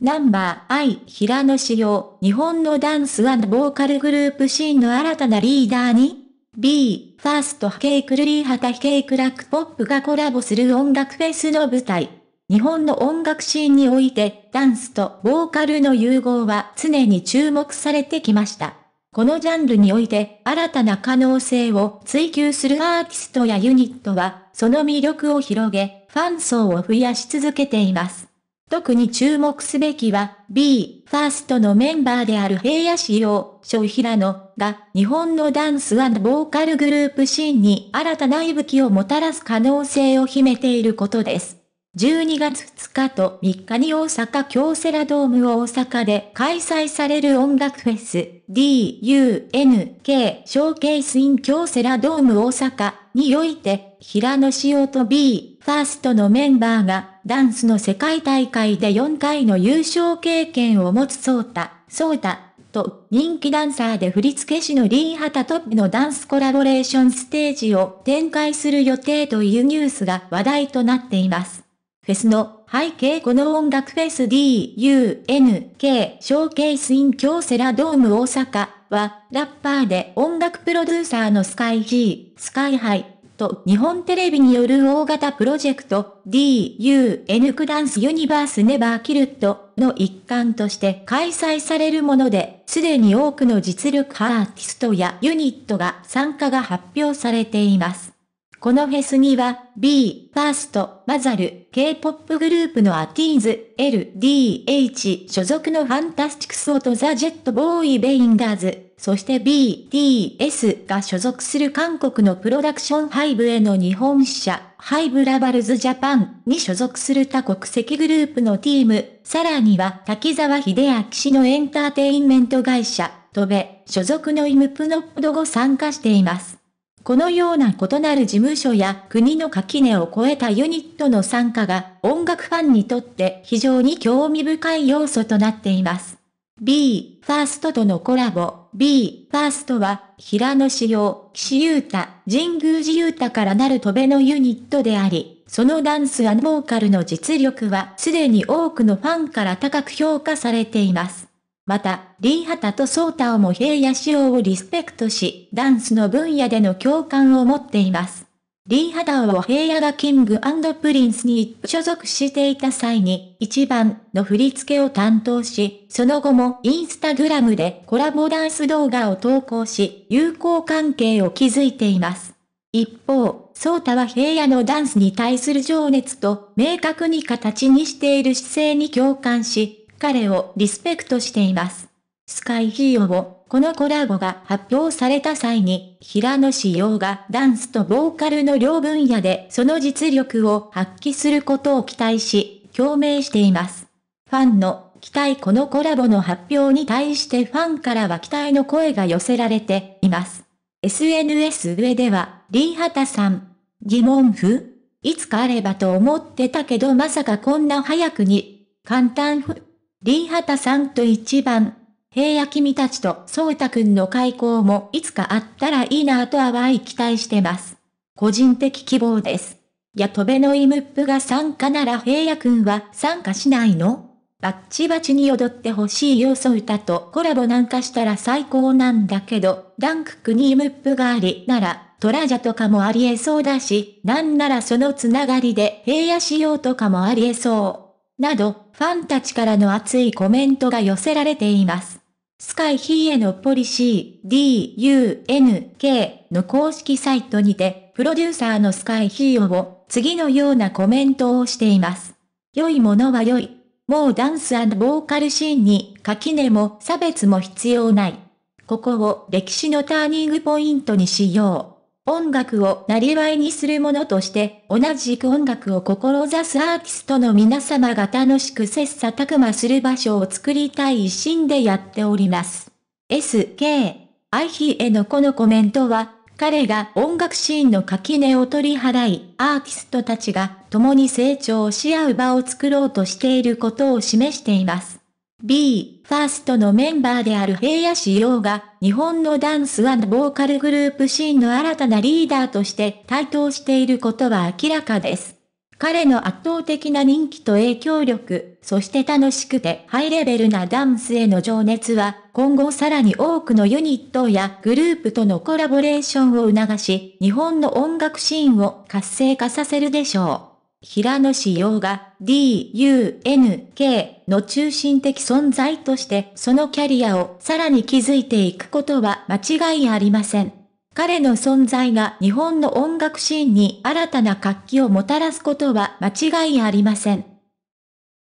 ナンバー I 平野紫耀、日本のダンスボーカルグループシーンの新たなリーダーに B、ファーストケイクルリーハタヒケイクラックポップがコラボする音楽フェスの舞台。日本の音楽シーンにおいて、ダンスとボーカルの融合は常に注目されてきました。このジャンルにおいて、新たな可能性を追求するアーティストやユニットは、その魅力を広げ、ファン層を増やし続けています。特に注目すべきは、B、ファーストのメンバーである平野志陽、小平野が、日本のダンスボーカルグループシーンに新たな息吹をもたらす可能性を秘めていることです。12月2日と3日に大阪京セラドーム大阪で開催される音楽フェス DUNK ショーケースイン京セラドーム大阪において平野仕様と B ファーストのメンバーがダンスの世界大会で4回の優勝経験を持つソータ、ソータ、と、人気ダンサーで振付師のリー・ハタトップのダンスコラボレーションステージを展開する予定というニュースが話題となっています。フェスの背景この音楽フェス DUNK ショーケースイン京セラドーム大阪は、ラッパーで音楽プロデューサーのスカイヒー、スカイハイ、と日本テレビによる大型プロジェクト DUN クダンスユニバースネバーキルットの一環として開催されるもので、すでに多くの実力派アーティストやユニットが参加が発表されています。このフェスには B、ファースト、マザル、K-POP グループのアティーズ、L、DH 所属のファンタスティクスオトザ・ジェットボーイ・ベインダーズ、そして BTS が所属する韓国のプロダクションハイブへの日本支社、ハイブラバルズジャパンに所属する他国籍グループのチーム、さらには滝沢秀明氏のエンターテインメント会社、トベ、所属のイムプノッドが参加しています。このような異なる事務所や国の垣根を超えたユニットの参加が音楽ファンにとって非常に興味深い要素となっています。B、ファーストとのコラボ、B、ファーストは、平野紫耀、岸優太、神宮寺優太からなる戸辺のユニットであり、そのダンスボーカルの実力はすでに多くのファンから高く評価されています。また、リーハタとソータをも平野仕様をリスペクトし、ダンスの分野での共感を持っています。リー・ハダーを平野がキングプリンスに所属していた際に、1番の振り付けを担当し、その後もインスタグラムでコラボダンス動画を投稿し、友好関係を築いています。一方、ソータは平野のダンスに対する情熱と明確に形にしている姿勢に共感し、彼をリスペクトしています。スカイヒーヨーを、このコラボが発表された際に、平野紫耀がダンスとボーカルの両分野でその実力を発揮することを期待し、共鳴しています。ファンの期待このコラボの発表に対してファンからは期待の声が寄せられています。SNS 上では、リーハタさん、疑問符いつかあればと思ってたけどまさかこんな早くに、簡単符リーハタさんと一番平野君たちとそうたくんの開校もいつかあったらいいなぁと淡い期待してます。個人的希望です。やとべのイムップが参加なら平野君は参加しないのバッチバチに踊ってほしいよそうたとコラボなんかしたら最高なんだけど、ダンククにイムップがありなら、トラジャとかもありえそうだし、なんならそのつながりで平野ようとかもありえそう。など、ファンたちからの熱いコメントが寄せられています。スカイヒーへのポリシー DUNK の公式サイトにて、プロデューサーのスカイヒーを次のようなコメントをしています。良いものは良い。もうダンスボーカルシーンに垣根も差別も必要ない。ここを歴史のターニングポイントにしよう。音楽をなりわいにするものとして、同じく音楽を志すアーティストの皆様が楽しく切磋琢磨する場所を作りたい一心でやっております。SK、愛ヒへのこのコメントは、彼が音楽シーンの垣根を取り払い、アーティストたちが共に成長し合う場を作ろうとしていることを示しています。B、ファーストのメンバーである平野志陽が、日本のダンスボーカルグループシーンの新たなリーダーとして台頭していることは明らかです。彼の圧倒的な人気と影響力、そして楽しくてハイレベルなダンスへの情熱は、今後さらに多くのユニットやグループとのコラボレーションを促し、日本の音楽シーンを活性化させるでしょう。平野紫耀が DUNK の中心的存在としてそのキャリアをさらに築いていくことは間違いありません。彼の存在が日本の音楽シーンに新たな活気をもたらすことは間違いありません。